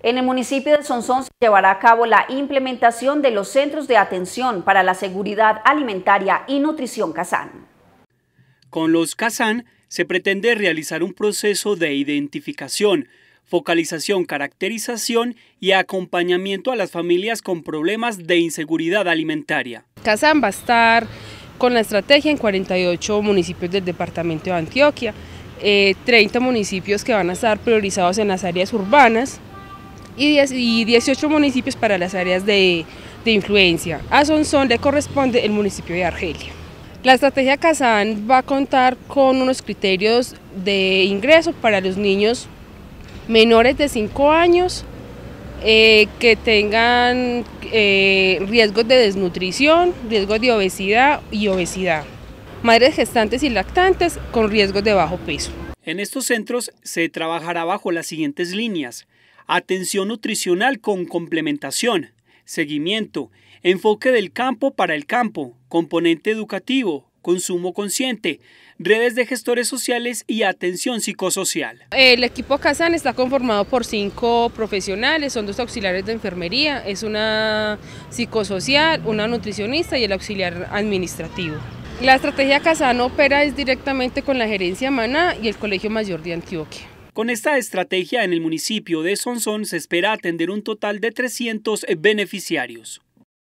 En el municipio de Sonson se llevará a cabo la implementación de los Centros de Atención para la Seguridad Alimentaria y Nutrición CASAN. Con los CASAN se pretende realizar un proceso de identificación, focalización, caracterización y acompañamiento a las familias con problemas de inseguridad alimentaria. CASAN va a estar con la estrategia en 48 municipios del departamento de Antioquia, 30 eh, municipios que van a estar priorizados en las áreas urbanas, y 18 municipios para las áreas de, influencia. A Sonsón le corresponde el municipio de Argelia. La estrategia CASAN va a contar con unos criterios de ingreso para los niños menores de 5 años eh, que tengan eh, riesgos de desnutrición, riesgos de obesidad y obesidad. Madres gestantes y lactantes con riesgos de bajo peso. En estos centros se trabajará bajo las siguientes líneas atención nutricional con complementación, seguimiento, enfoque del campo para el campo, componente educativo, consumo consciente, redes de gestores sociales y atención psicosocial. El equipo CASAN está conformado por cinco profesionales, son dos auxiliares de enfermería, es una psicosocial, una nutricionista y el auxiliar administrativo. La estrategia CASAN opera es directamente con la gerencia MANA y el Colegio Mayor de Antioquia. Con esta estrategia en el municipio de Sonsón se espera atender un total de 300 beneficiarios.